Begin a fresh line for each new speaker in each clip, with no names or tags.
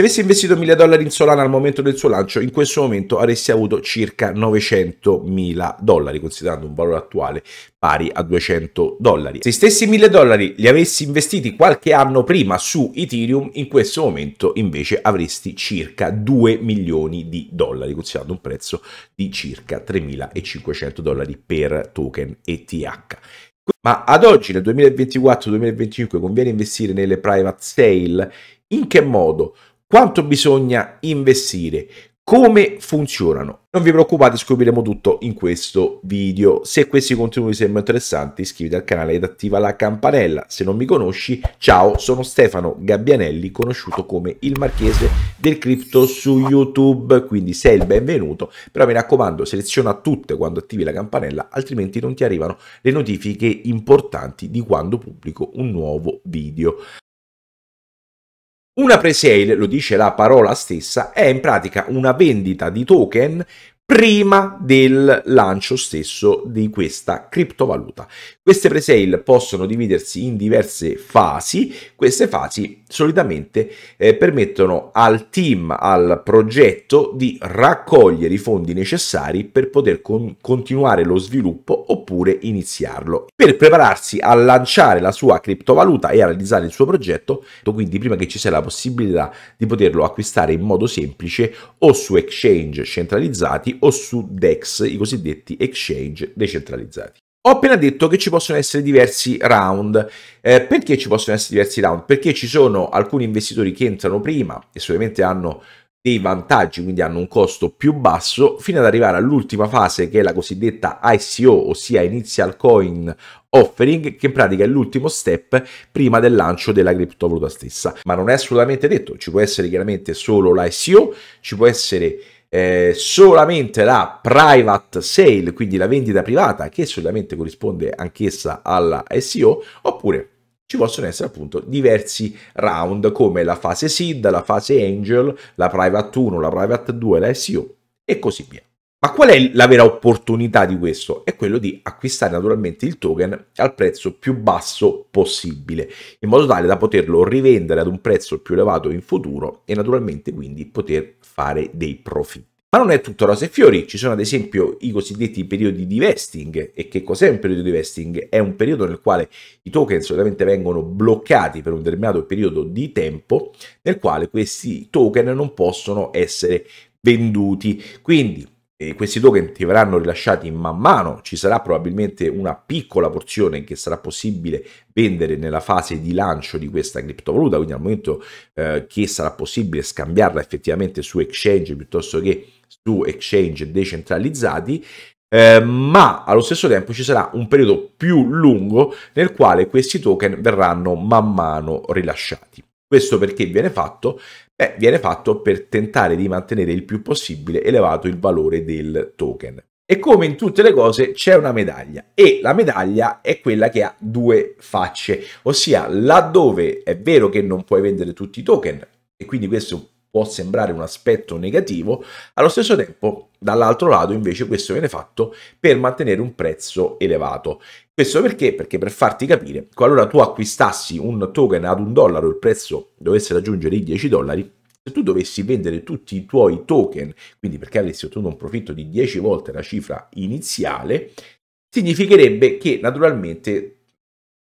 Se avessi investito 1000 dollari in Solana al momento del suo lancio, in questo momento avresti avuto circa 900 mila dollari, considerando un valore attuale pari a 200 dollari. Se i stessi 1000 dollari li avessi investiti qualche anno prima su Ethereum, in questo momento invece avresti circa 2 milioni di dollari, considerando un prezzo di circa 3.500 dollari per token ETH. Ma ad oggi, nel 2024-2025, conviene investire nelle private sale? In che modo? quanto bisogna investire, come funzionano. Non vi preoccupate, scopriremo tutto in questo video. Se questi contenuti sembrano interessanti, iscriviti al canale ed attiva la campanella. Se non mi conosci, ciao, sono Stefano Gabbianelli, conosciuto come il marchese del cripto su YouTube, quindi sei il benvenuto. Però mi raccomando, seleziona tutte quando attivi la campanella, altrimenti non ti arrivano le notifiche importanti di quando pubblico un nuovo video. Una pre-sale, lo dice la parola stessa, è in pratica una vendita di token prima del lancio stesso di questa criptovaluta. Queste presale possono dividersi in diverse fasi, queste fasi solitamente eh, permettono al team, al progetto di raccogliere i fondi necessari per poter con- continuare lo sviluppo oppure iniziarlo. Per prepararsi a lanciare la sua criptovaluta e a realizzare il suo progetto, quindi prima che ci sia la possibilità di poterlo acquistare in modo semplice o su exchange centralizzati o su DEX, i cosiddetti exchange decentralizzati. Ho appena detto che ci possono essere diversi round. Eh, perché ci possono essere diversi round? Perché ci sono alcuni investitori che entrano prima e solamente hanno dei vantaggi, quindi hanno un costo più basso, fino ad arrivare all'ultima fase che è la cosiddetta ICO, ossia Initial Coin offering, che in pratica è l'ultimo step prima del lancio della criptovaluta stessa. Ma non è assolutamente detto, ci può essere chiaramente solo l'ICO, ci può essere eh, solamente la private sale, quindi la vendita privata che solitamente corrisponde anch'essa alla SEO, oppure ci possono essere appunto diversi round come la fase SID, la fase Angel, la Private 1, la Private 2, la SEO e così via. Ma qual è la vera opportunità di questo? È quello di acquistare naturalmente il token al prezzo più basso possibile, in modo tale da poterlo rivendere ad un prezzo più elevato in futuro e naturalmente quindi poter fare dei profitti. Ma non è tutto rose e fiori, ci sono ad esempio i cosiddetti periodi di vesting e che cos'è un periodo di vesting? È un periodo nel quale i token solitamente vengono bloccati per un determinato periodo di tempo nel quale questi token non possono essere venduti. Quindi eh, questi token ti verranno rilasciati man mano, ci sarà probabilmente una piccola porzione che sarà possibile vendere nella fase di lancio di questa criptovaluta, quindi al momento eh, che sarà possibile scambiarla effettivamente su exchange piuttosto che su exchange decentralizzati, eh, ma allo stesso tempo ci sarà un periodo più lungo nel quale questi token verranno man mano rilasciati. Questo perché viene fatto? Beh, viene fatto per tentare di mantenere il più possibile elevato il valore del token. E come in tutte le cose c'è una medaglia e la medaglia è quella che ha due facce, ossia laddove è vero che non puoi vendere tutti i token e quindi questo può sembrare un aspetto negativo, allo stesso tempo dall'altro lato invece questo viene fatto per mantenere un prezzo elevato. Questo perché? Perché per farti capire, qualora tu acquistassi un token ad un dollaro il prezzo dovesse raggiungere i 10 dollari, se tu dovessi vendere tutti i tuoi token, quindi perché avessi ottenuto un profitto di 10 volte la cifra iniziale, significherebbe che naturalmente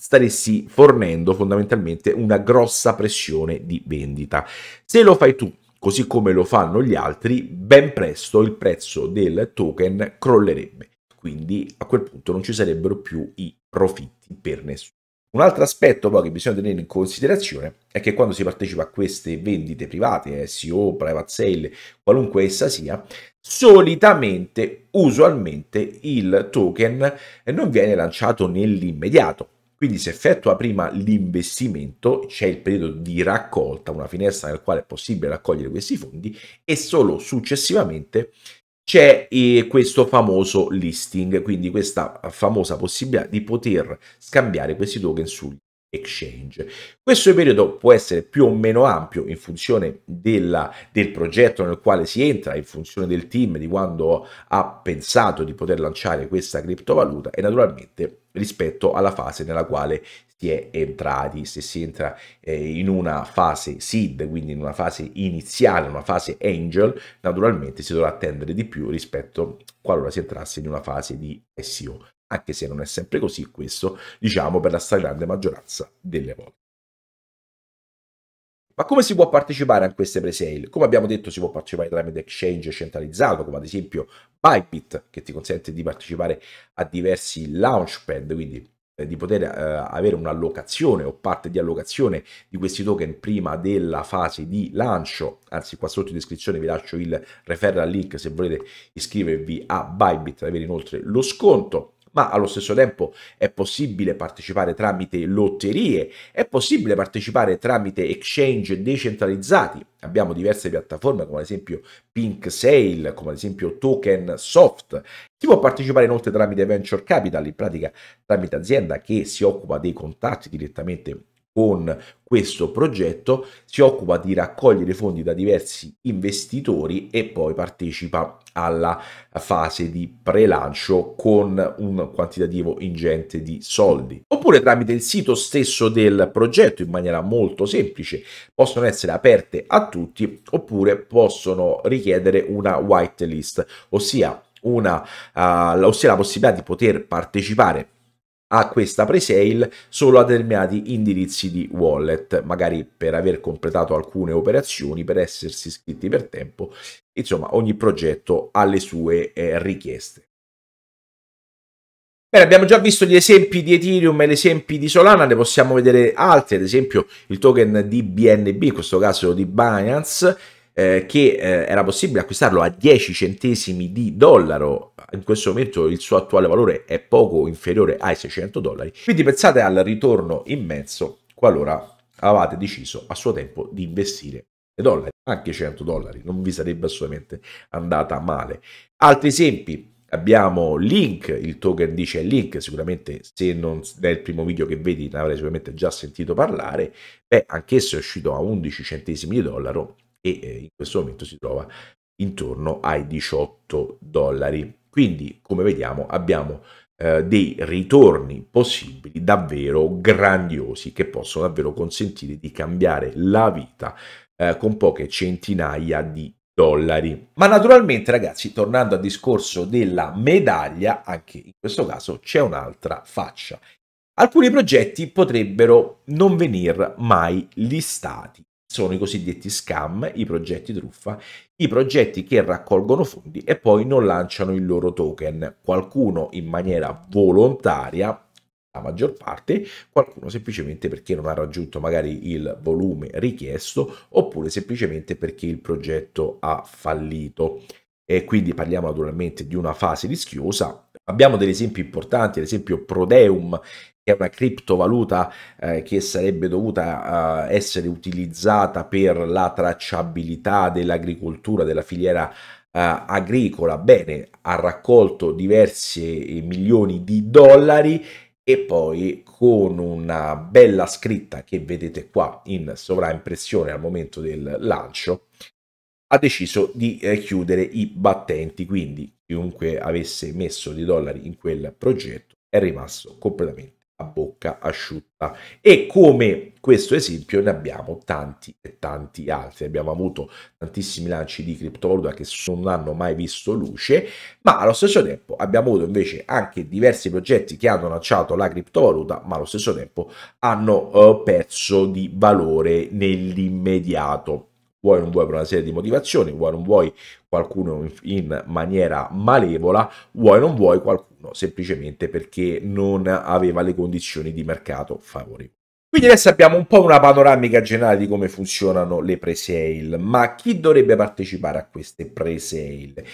staresti fornendo fondamentalmente una grossa pressione di vendita. Se lo fai tu, così come lo fanno gli altri, ben presto il prezzo del token crollerebbe. Quindi a quel punto non ci sarebbero più i profitti per nessuno. Un altro aspetto poi che bisogna tenere in considerazione è che quando si partecipa a queste vendite private, eh, SEO, private sale, qualunque essa sia, solitamente, usualmente il token non viene lanciato nell'immediato, quindi si effettua prima l'investimento, c'è il periodo di raccolta, una finestra nel quale è possibile raccogliere questi fondi e solo successivamente c'è eh, questo famoso listing, quindi questa famosa possibilità di poter scambiare questi token sugli exchange. Questo periodo può essere più o meno ampio in funzione della, del progetto nel quale si entra, in funzione del team, di quando ha pensato di poter lanciare questa criptovaluta e naturalmente rispetto alla fase nella quale si è entrati, se si entra eh, in una fase seed, quindi in una fase iniziale, una fase angel, naturalmente si dovrà attendere di più rispetto qualora si entrasse in una fase di SEO, anche se non è sempre così questo, diciamo, per la stragrande maggioranza delle volte. Ma come si può partecipare a queste presale? Come abbiamo detto si può partecipare tramite exchange centralizzato, come ad esempio Bybit che ti consente di partecipare a diversi launchpad, quindi eh, di poter eh, avere un'allocazione o parte di allocazione di questi token prima della fase di lancio anzi qua sotto in descrizione vi lascio il referral link se volete iscrivervi a Bybit avere inoltre lo sconto ma allo stesso tempo è possibile partecipare tramite lotterie, è possibile partecipare tramite exchange decentralizzati. Abbiamo diverse piattaforme come ad esempio Pink Sale, come ad esempio Token Soft. Si può partecipare inoltre tramite Venture Capital, in pratica tramite azienda che si occupa dei contatti direttamente con questo progetto, si occupa di raccogliere fondi da diversi investitori e poi partecipa alla fase di prelancio con un quantitativo ingente di soldi. Oppure tramite il sito stesso del progetto in maniera molto semplice possono essere aperte a tutti oppure possono richiedere una whitelist, ossia, una, uh, ossia la possibilità di poter partecipare a questa presale solo a determinati indirizzi di wallet, magari per aver completato alcune operazioni, per essersi iscritti per tempo, insomma ogni progetto ha le sue eh, richieste. Bene, abbiamo già visto gli esempi di Ethereum e gli esempi di Solana, ne possiamo vedere altri, ad esempio il token di BNB, in questo caso di Binance, eh, che eh, era possibile acquistarlo a 10 centesimi di dollaro in questo momento il suo attuale valore è poco inferiore ai 600 dollari, quindi pensate al ritorno immenso qualora avete deciso a suo tempo di investire dollari, anche 100 dollari, non vi sarebbe assolutamente andata male. Altri esempi, abbiamo Link, il token dice Link, sicuramente se non è il primo video che vedi ne avrai sicuramente già sentito parlare, beh anch'esso è uscito a 11 centesimi di dollaro e eh, in questo momento si trova intorno ai 18 dollari. Quindi, come vediamo, abbiamo eh, dei ritorni possibili davvero grandiosi che possono davvero consentire di cambiare la vita eh, con poche centinaia di dollari. Ma naturalmente, ragazzi, tornando al discorso della medaglia, anche in questo caso c'è un'altra faccia. Alcuni progetti potrebbero non venir mai listati sono i cosiddetti scam, i progetti truffa, i progetti che raccolgono fondi e poi non lanciano il loro token. Qualcuno in maniera volontaria la maggior parte, qualcuno semplicemente perché non ha raggiunto magari il volume richiesto oppure semplicemente perché il progetto ha fallito. E quindi parliamo naturalmente di una fase rischiosa Abbiamo degli esempi importanti, ad esempio Prodeum, che è una criptovaluta eh, che sarebbe dovuta eh, essere utilizzata per la tracciabilità dell'agricoltura, della filiera Uh, agricola, bene, ha raccolto diversi eh, milioni di dollari e poi con una bella scritta che vedete qua in sovraimpressione al momento del lancio ha deciso di eh, chiudere i battenti, quindi chiunque avesse messo dei dollari in quel progetto è rimasto completamente a bocca asciutta e come questo esempio ne abbiamo tanti e tanti altri abbiamo avuto tantissimi lanci di criptovaluta che non hanno mai visto luce ma allo stesso tempo abbiamo avuto invece anche diversi progetti che hanno lanciato la criptovaluta ma allo stesso tempo hanno eh, perso di valore nell'immediato vuoi non vuoi per una serie di motivazioni, vuoi non vuoi qualcuno in, in maniera malevola, vuoi non vuoi qualcuno semplicemente perché non aveva le condizioni di mercato favorevoli. Quindi adesso abbiamo un po' una panoramica generale di come funzionano le pre-sale, ma chi dovrebbe partecipare a queste pre-sale?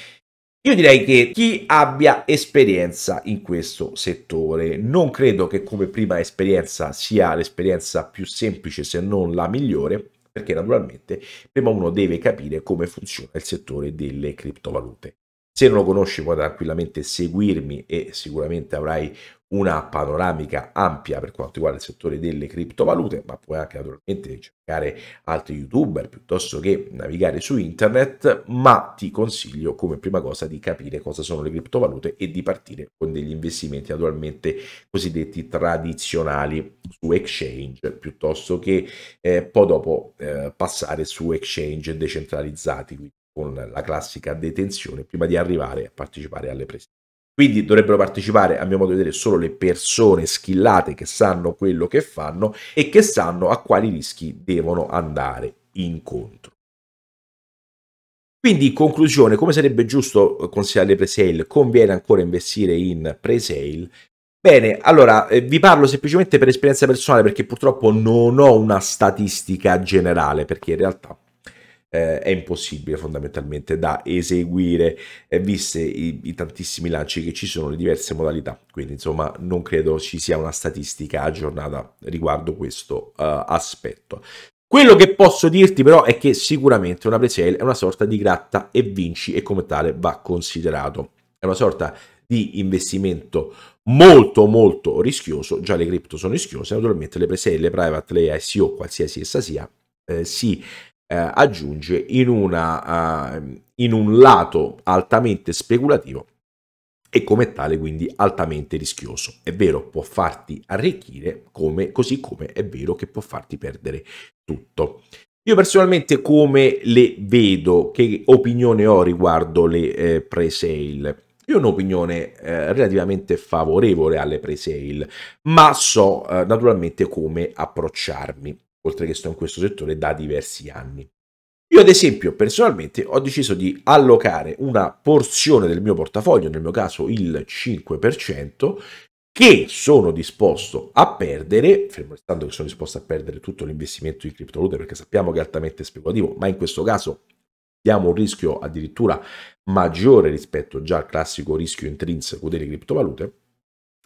Io direi che chi abbia esperienza in questo settore, non credo che come prima esperienza sia l'esperienza più semplice se non la migliore, perché naturalmente prima uno deve capire come funziona il settore delle criptovalute. Se non lo conosci puoi tranquillamente seguirmi e sicuramente avrai una panoramica ampia per quanto riguarda il settore delle criptovalute, ma puoi anche naturalmente cercare altri youtuber piuttosto che navigare su internet, ma ti consiglio come prima cosa di capire cosa sono le criptovalute e di partire con degli investimenti naturalmente cosiddetti tradizionali su exchange, piuttosto che eh, poi dopo eh, passare su exchange decentralizzati, quindi con la classica detenzione prima di arrivare a partecipare alle prese. Quindi dovrebbero partecipare, a mio modo di vedere, solo le persone schillate che sanno quello che fanno e che sanno a quali rischi devono andare incontro. Quindi in conclusione, come sarebbe giusto eh, consigliare le presale? Conviene ancora investire in presale? Bene, allora eh, vi parlo semplicemente per esperienza personale perché purtroppo non ho una statistica generale perché in realtà eh, è impossibile fondamentalmente da eseguire eh, viste i, i, tantissimi lanci che ci sono, le diverse modalità. Quindi insomma non credo ci sia una statistica aggiornata riguardo questo eh, aspetto. Quello che posso dirti però è che sicuramente una presale è una sorta di gratta e vinci e come tale va considerato. È una sorta di investimento molto molto rischioso, già le cripto sono rischiose, naturalmente le presale, le private, le ICO, qualsiasi essa sia, eh, si eh, aggiunge in, una, uh, in un lato altamente speculativo e come tale quindi altamente rischioso. È vero, può farti arricchire, come, così come è vero che può farti perdere tutto. Io personalmente come le vedo, che opinione ho riguardo le eh, pre-sale? Io ho un'opinione eh, relativamente favorevole alle pre-sale, ma so eh, naturalmente come approcciarmi oltre che sto in questo settore da diversi anni. Io ad esempio personalmente ho deciso di allocare una porzione del mio portafoglio, nel mio caso il 5%, che sono disposto a perdere, fermo restando che sono disposto a perdere tutto l'investimento in criptovalute perché sappiamo che è altamente speculativo, ma in questo caso diamo un rischio addirittura maggiore rispetto già al classico rischio intrinseco delle criptovalute,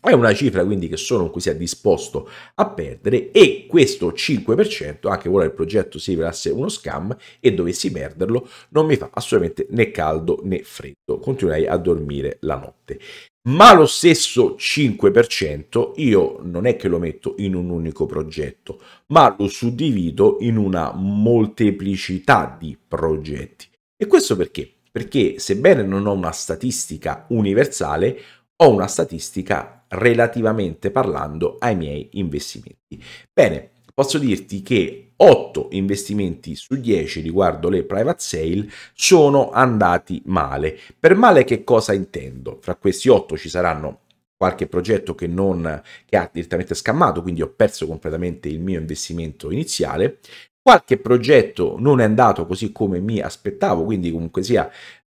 è una cifra quindi che solo non si è disposto a perdere e questo 5%, anche ora il progetto si rivelasse uno scam e dovessi perderlo, non mi fa assolutamente né caldo né freddo, continuerei a dormire la notte. Ma lo stesso 5% io non è che lo metto in un unico progetto, ma lo suddivido in una molteplicità di progetti. E questo perché? Perché sebbene non ho una statistica universale, ho una statistica relativamente parlando ai miei investimenti. Bene, posso dirti che 8 investimenti su 10 riguardo le private sale sono andati male. Per male che cosa intendo? Fra questi 8 ci saranno qualche progetto che, non, che ha direttamente scammato, quindi ho perso completamente il mio investimento iniziale. Qualche progetto non è andato così come mi aspettavo, quindi comunque sia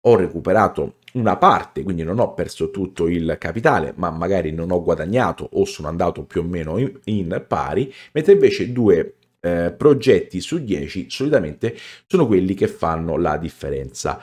ho recuperato una parte, quindi non ho perso tutto il capitale, ma magari non ho guadagnato o sono andato più o meno in, in pari, mentre invece due eh, progetti su 10 solitamente sono quelli che fanno la differenza.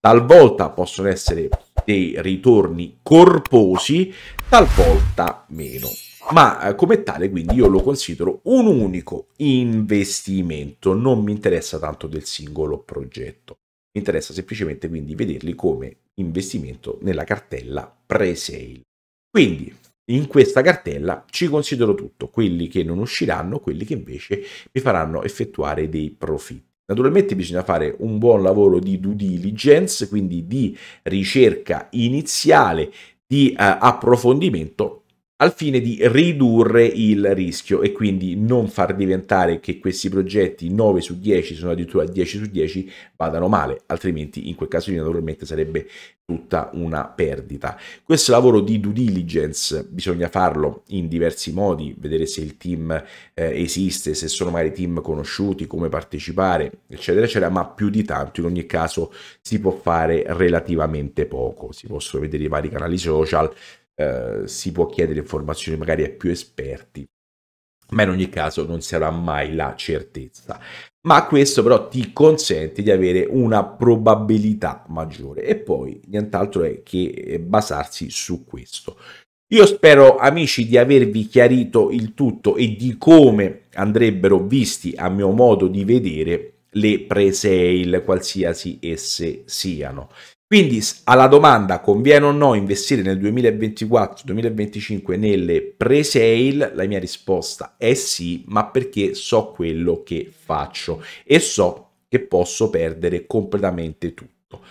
Talvolta possono essere dei ritorni corposi, talvolta meno. Ma eh, come tale quindi io lo considero un unico investimento, non mi interessa tanto del singolo progetto. Mi interessa semplicemente quindi vederli come investimento nella cartella pre-sale. Quindi in questa cartella ci considero tutto, quelli che non usciranno, quelli che invece mi faranno effettuare dei profitti. Naturalmente bisogna fare un buon lavoro di due diligence, quindi di ricerca iniziale, di eh, approfondimento al fine di ridurre il rischio e quindi non far diventare che questi progetti 9 su 10, sono addirittura 10 su 10, vadano male, altrimenti in quel caso lì naturalmente sarebbe tutta una perdita. Questo lavoro di due diligence bisogna farlo in diversi modi, vedere se il team eh, esiste, se sono magari team conosciuti, come partecipare, eccetera, eccetera, ma più di tanto in ogni caso si può fare relativamente poco. Si possono vedere i vari canali social, eh, si può chiedere informazioni magari a più esperti, ma in ogni caso non si avrà mai la certezza. Ma questo però ti consente di avere una probabilità maggiore e poi nient'altro è che eh, basarsi su questo. Io spero amici di avervi chiarito il tutto e di come andrebbero visti a mio modo di vedere le pre-sale qualsiasi esse siano. Quindi alla domanda conviene o no investire nel 2024-2025 nelle pre-sale, la mia risposta è sì, ma perché so quello che faccio e so che posso perdere completamente tutto.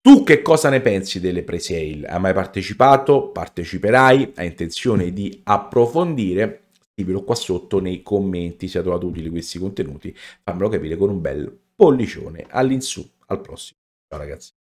Tu che cosa ne pensi delle pre-sale? Hai mai partecipato? Parteciperai? Hai intenzione di approfondire? Scrivilo qua sotto nei commenti se hai trovato utili questi contenuti. Fammelo capire con un bel pollicione all'insù. Al prossimo. Ciao ragazzi.